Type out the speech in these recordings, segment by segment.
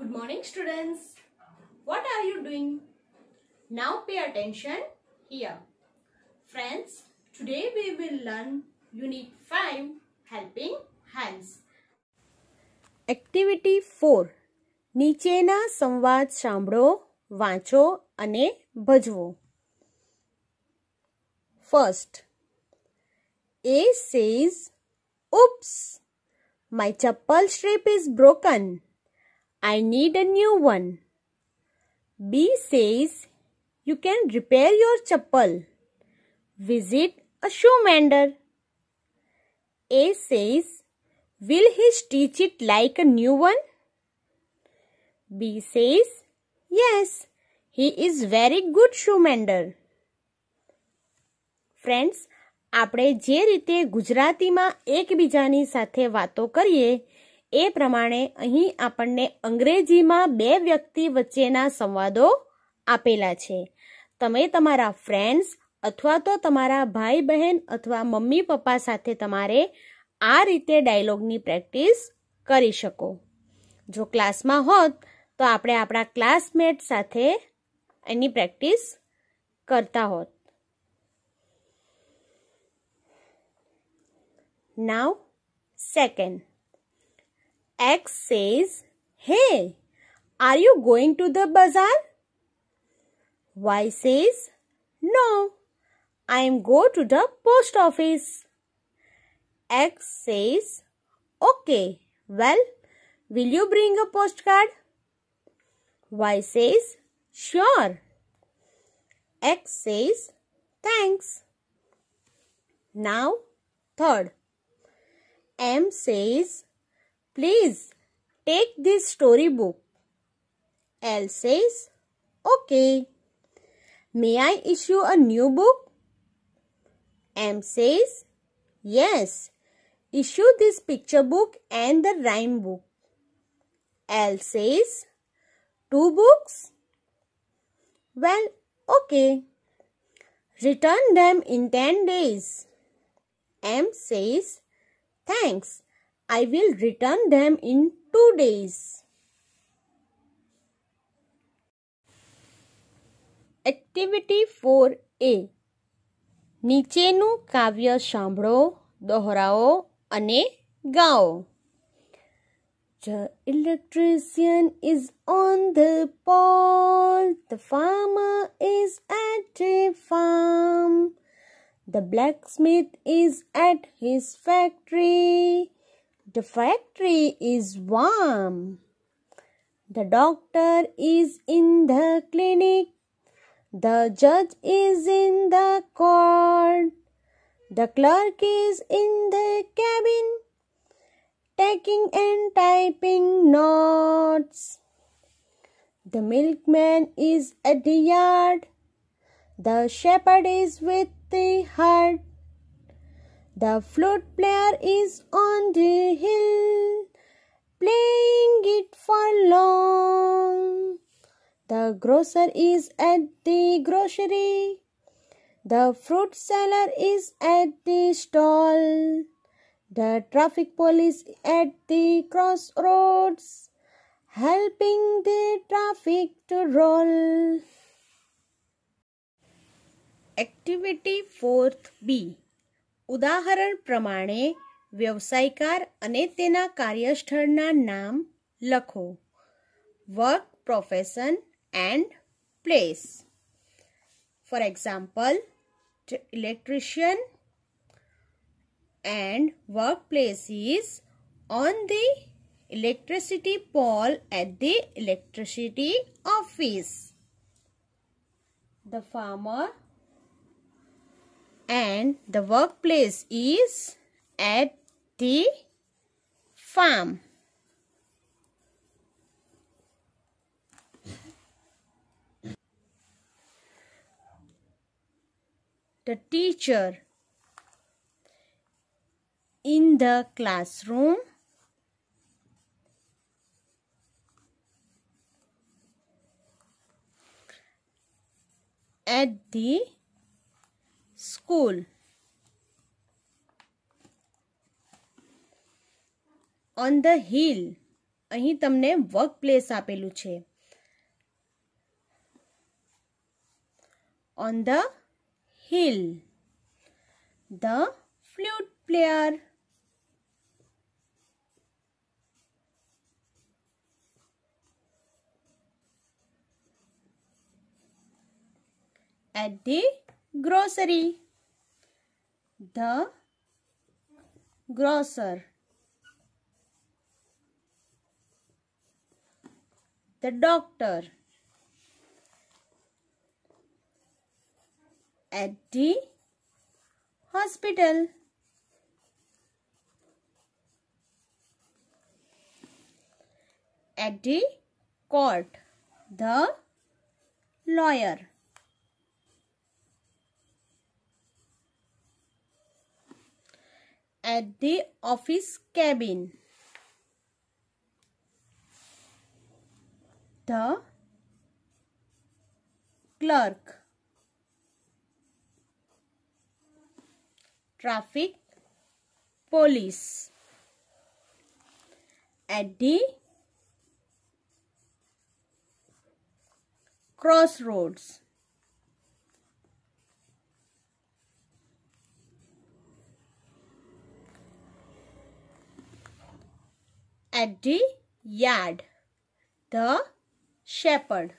Good morning students. What are you doing? Now pay attention here. Friends, today we will learn Unit 5 Helping Hands. Activity 4. Nichena samvad સાંભળો vancho ane ભજવો First, A says, "Oops, my chappal strip is broken." I need a new one. B says, You can repair your chappal. Visit a shoe mender. A says, Will he stitch it like a new one? B says, Yes, he is very good shoe mender. Friends આપણે જે રીતે ગુજરાતીમાં એકબીજાની સાથે વાતો કરીએ એ પ્રમાણે અહીં આપણને અંગ્રેજીમાં બે વ્યક્તિ વચ્ચેના સંવાદો આપેલા છે તમે તમારા ફ્રેન્ડ્સ અથવા તો તમારા ભાઈ બહેન અથવા મમ્મી પપ્પા સાથે તમારે આ રીતે ડાયલોગની પ્રેક્ટિસ કરી શકો જો ક્લાસમાં હોત તો આપણે આપણા ક્લાસમેટ સાથે એની પ્રેક્ટિસ કરતા હોત નાવ second. X says, Hey, are you going to the bazaar? Y says, No, I am go to the post office. X says, Okay, well, will you bring a postcard? Y says, Sure. X says, Thanks. Now, third. M says, Please take this storybook. Elle says, Okay. May I issue a new book? M says, Yes. Issue this picture book and the rhyme book. L says, Two books? Well, okay. Return them in 10 days. M says, Thanks. I will return them in two days. Activity four a. નીચેનું કાવ્ય સાંભળો દોહરાઓ અને ગાઓ The electrician is on the pole. The farmer is at a farm. The blacksmith is at his factory. The factory is warm. The doctor is in the clinic. The judge is in the court. The clerk is in the cabin, taking and typing notes. The milkman is at the yard. The shepherd is with the herd. The flute player is on the hill, playing it for long. The grocer is at the grocery. The fruit seller is at the stall. The traffic police at the crossroads, helping the traffic to roll. Activity 4th B उदाहरण प्रमाण व्यवसायकार कार्यस्थल नाम लखो work profession and place for example electrician and work place is on the electricity pole at the electricity office the farmer and the workplace is at the farm. The teacher in the classroom at the school on the hill અહીં તમને workplace આપેલું છે on the hill the flute player at grocery the grocer the doctor at the hospital at the court the lawyer at the office cabin. The clerk traffic police at the crossroads at the yard. The shepherd.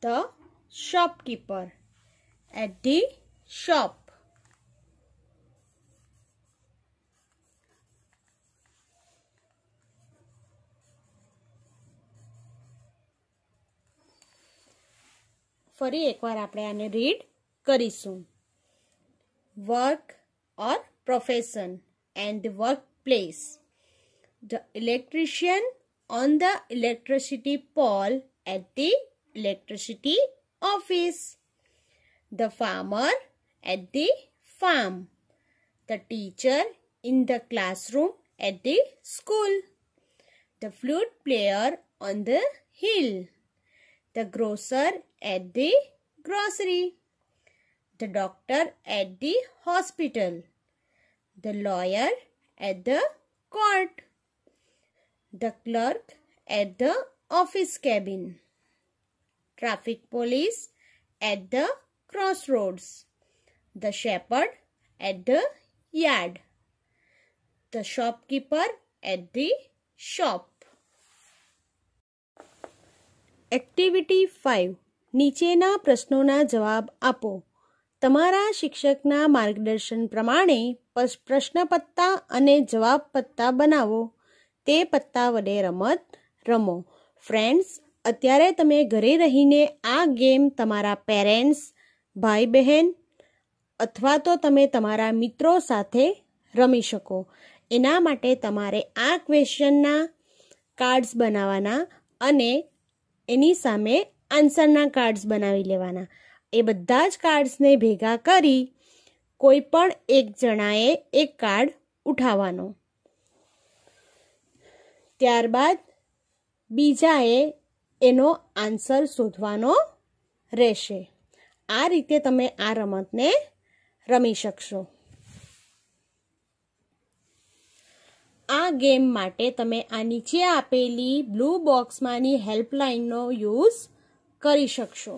The shopkeeper at the shop. फरी एक बार आपने read करूँ work और profession and work place the electrician on the electricity pole at the electricity office the farmer at the farm the teacher in the classroom at the school the flute player on the hill the grocer at the grocery, the doctor at the hospital, the lawyer at the court, the clerk at the office cabin, traffic police at the crossroads, the shepherd at the yard, the shopkeeper at the shop. Activity five નીચેના પ્રશ્નોના જવાબ આપો તમારા શિક્ષકના માર્ગદર્શન પ્રમાણે પ્રશ્ન પત્તા અને જવાબ પત્તા બનાવો તે પત્તા વડે રમત રમો ફ્રેન્ડ્સ અત્યારે તમે ઘરે રહીને આ ગેમ તમારા પેરેન્ટ્સ ભાઈ બહેન અથવા તો તમે તમારા મિત્રો સાથે રમી શકો એના માટે તમારે આ ક્વેશ્ચનના કાર્ડ્સ બનાવવાના અને એની સામે આન્સરના કાર્ડ્સ બનાવી લેવાના એ બધા જ કાર્ડ્સને ભેગા કરી કોઈ પણ એક જણાએ એક કાર્ડ ઉઠાવવાનો ત્યારબાદ બીજાએ એનો આન્સર શોધવાનો રહેશે આ રીતે તમે આ રમતને રમી શકશો આ ગેમ માટે તમે આ નીચે આપેલી બ્લુ બોક્સમાંની હેલ્પલાઇનનો યુઝ કરી શકશો